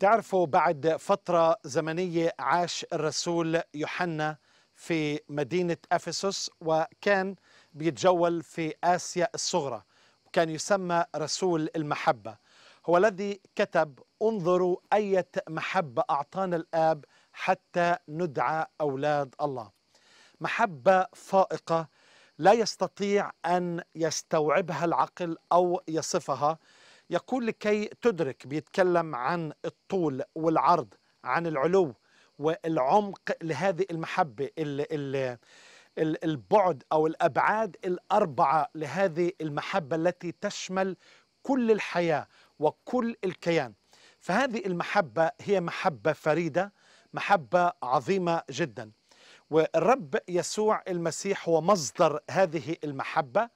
تعرفوا بعد فترة زمنية عاش الرسول يوحنا في مدينة أفسس وكان بيتجول في آسيا الصغرى وكان يسمى رسول المحبة هو الذي كتب انظروا أية محبة أعطانا الآب حتى ندعى أولاد الله محبة فائقة لا يستطيع أن يستوعبها العقل أو يصفها يقول لكي تدرك بيتكلم عن الطول والعرض عن العلو والعمق لهذه المحبة البعد أو الأبعاد الأربعة لهذه المحبة التي تشمل كل الحياة وكل الكيان فهذه المحبة هي محبة فريدة محبة عظيمة جدا والرب يسوع المسيح هو مصدر هذه المحبة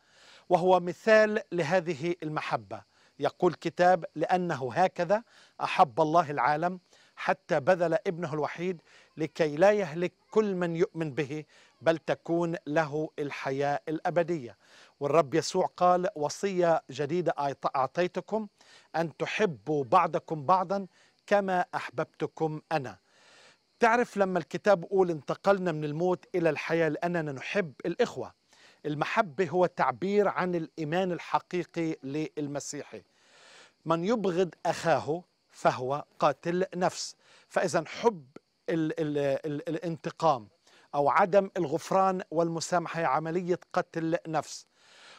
وهو مثال لهذه المحبة يقول كتاب لأنه هكذا أحب الله العالم حتى بذل ابنه الوحيد لكي لا يهلك كل من يؤمن به بل تكون له الحياة الأبدية والرب يسوع قال وصية جديدة أعطيتكم أن تحبوا بعضكم بعضا كما أحببتكم أنا تعرف لما الكتاب يقول انتقلنا من الموت إلى الحياة لأننا نحب الإخوة المحبة هو تعبير عن الإيمان الحقيقي للمسيحي من يبغض أخاه فهو قاتل نفس فإذا حب الـ الـ الـ الانتقام أو عدم الغفران والمسامحة هي عملية قتل نفس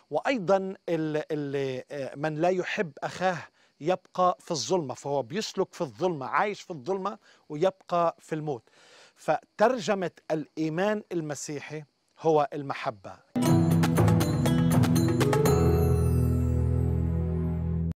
وأيضا الـ الـ من لا يحب أخاه يبقى في الظلمة فهو بيسلك في الظلمة عايش في الظلمة ويبقى في الموت فترجمة الإيمان المسيحي هو المحبة